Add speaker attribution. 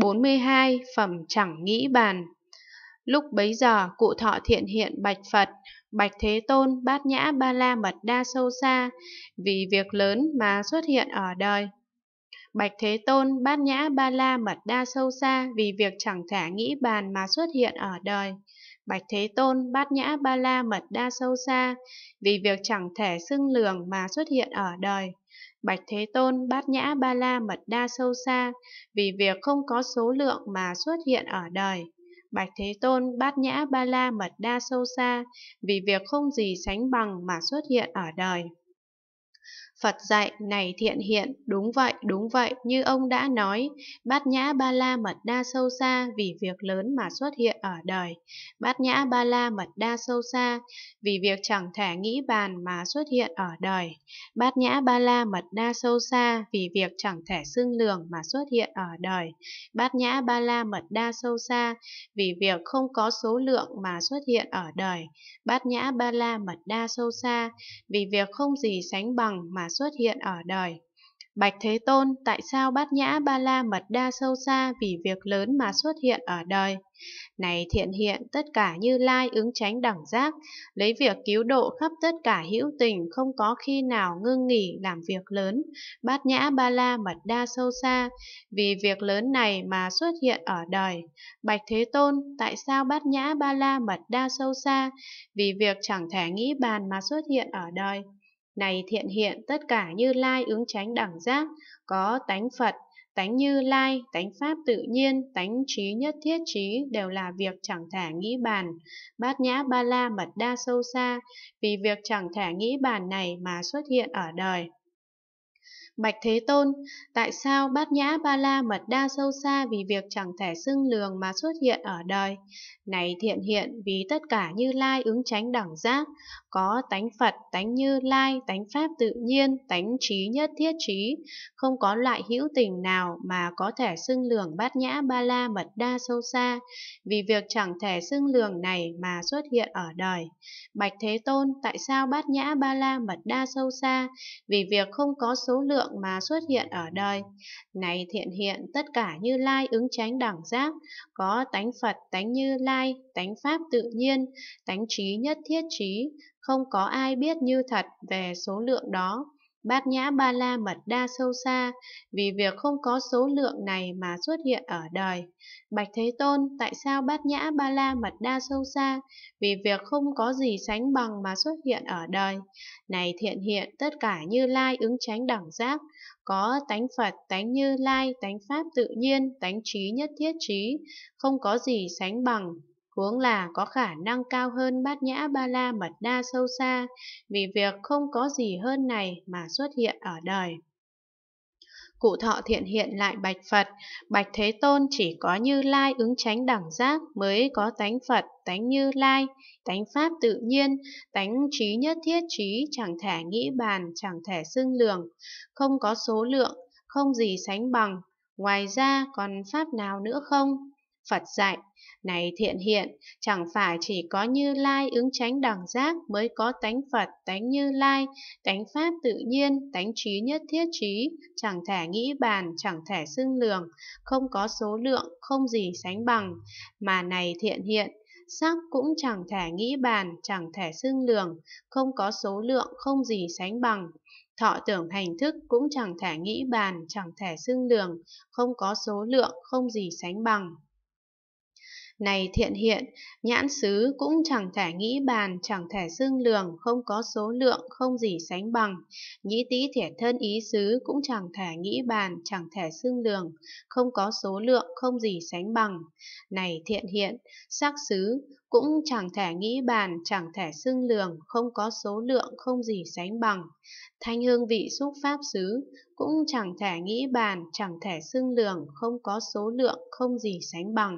Speaker 1: 42 phẩm chẳng nghĩ bàn. Lúc bấy giờ, cụ thọ thiện hiện bạch Phật, bạch Thế Tôn, bát nhã ba la mật đa sâu xa, vì việc lớn mà xuất hiện ở đời. Bạch Thế Tôn, bát nhã ba la mật đa sâu xa, vì việc chẳng thể nghĩ bàn mà xuất hiện ở đời. Bạch Thế Tôn bát nhã ba la mật đa sâu xa, vì việc chẳng thể xưng lường mà xuất hiện ở đời. Bạch Thế Tôn bát nhã ba la mật đa sâu xa, vì việc không có số lượng mà xuất hiện ở đời. Bạch Thế Tôn bát nhã ba la mật đa sâu xa, vì việc không gì sánh bằng mà xuất hiện ở đời. Phật dạy này thiện hiện, đúng vậy, đúng vậy, như ông đã nói, bát nhã ba la mật đa sâu xa vì việc lớn mà xuất hiện ở đời. Bát nhã ba la mật đa sâu xa vì việc chẳng thể nghĩ bàn mà xuất hiện ở đời. Bát nhã ba la mật đa sâu xa vì việc chẳng thể xưng lường mà xuất hiện ở đời. Bát nhã ba la mật đa sâu xa vì việc không có số lượng mà xuất hiện ở đời. Bát nhã ba la mật đa sâu xa vì việc không gì sánh bằng mà mà xuất hiện ở đời. Bạch Thế Tôn, tại sao bát nhã ba la mật đa sâu xa vì việc lớn mà xuất hiện ở đời? Này thiện hiện, tất cả như lai ứng tránh đẳng giác, lấy việc cứu độ khắp tất cả hữu tình không có khi nào ngưng nghỉ làm việc lớn, bát nhã ba la mật đa sâu xa, vì việc lớn này mà xuất hiện ở đời. Bạch Thế Tôn, tại sao bát nhã ba la mật đa sâu xa, vì việc chẳng thể nghĩ bàn mà xuất hiện ở đời? Này thiện hiện tất cả như lai ứng tránh đẳng giác, có tánh Phật, tánh như lai, tánh pháp tự nhiên, tánh trí nhất thiết trí đều là việc chẳng thả nghĩ bàn, bát nhã ba la mật đa sâu xa, vì việc chẳng thả nghĩ bàn này mà xuất hiện ở đời. Bạch Thế Tôn, tại sao bát nhã ba la mật đa sâu xa vì việc chẳng thể xưng lường mà xuất hiện ở đời? Này thiện hiện, vì tất cả như lai ứng tránh đẳng giác, có tánh Phật, tánh như lai, tánh Pháp tự nhiên, tánh trí nhất thiết trí, không có loại hữu tình nào mà có thể xưng lường bát nhã ba la mật đa sâu xa, vì việc chẳng thể xưng lường này mà xuất hiện ở đời. Bạch Thế Tôn, tại sao bát nhã ba la mật đa sâu xa? Vì việc không có số lượng tượng mà xuất hiện ở đời. Này thiện hiện tất cả như lai ứng tránh đẳng giác, có tánh Phật, tánh như lai, tánh Pháp tự nhiên, tánh trí nhất thiết trí, không có ai biết như thật về số lượng đó. Bát nhã ba la mật đa sâu xa, vì việc không có số lượng này mà xuất hiện ở đời. Bạch Thế Tôn, tại sao bát nhã ba la mật đa sâu xa, vì việc không có gì sánh bằng mà xuất hiện ở đời? Này thiện hiện, tất cả như lai ứng tránh đẳng giác, có tánh Phật, tánh như lai, tánh Pháp tự nhiên, tánh trí nhất thiết trí, không có gì sánh bằng huống là có khả năng cao hơn bát nhã ba la mật đa sâu xa, vì việc không có gì hơn này mà xuất hiện ở đời. Cụ thọ thiện hiện lại bạch Phật, bạch Thế Tôn chỉ có như lai ứng tránh đẳng giác mới có tánh Phật, tánh như lai, tánh Pháp tự nhiên, tánh trí nhất thiết trí chẳng thể nghĩ bàn, chẳng thể xưng lường, không có số lượng, không gì sánh bằng, ngoài ra còn Pháp nào nữa không? Phật dạy, này thiện hiện, chẳng phải chỉ có như lai ứng tránh đẳng giác mới có tánh Phật, tánh như lai, tánh Pháp tự nhiên, tánh trí nhất thiết trí, chẳng thể nghĩ bàn, chẳng thể xưng lường, không có số lượng, không gì sánh bằng, mà này thiện hiện, sắc cũng chẳng thể nghĩ bàn, chẳng thể xưng lường, không có số lượng, không gì sánh bằng. Thọ tưởng hành thức cũng chẳng thể nghĩ bàn, chẳng thể xưng lường, không có số lượng, không gì sánh bằng. Này thiện hiện, nhãn xứ cũng chẳng thể nghĩ bàn, chẳng thể xương lường, không có số lượng, không gì sánh bằng. Nhĩ tý thể thân ý xứ cũng chẳng thể nghĩ bàn, chẳng thể xương lường, không có số lượng, không gì sánh bằng. Này thiện hiện, sắc xứ cũng chẳng thể nghĩ bàn, chẳng thể xương lường, không có số lượng, không gì sánh bằng. Thanh hương vị xúc pháp xứ cũng chẳng thể nghĩ bàn, chẳng thể xương lường, không có số lượng, không gì sánh bằng.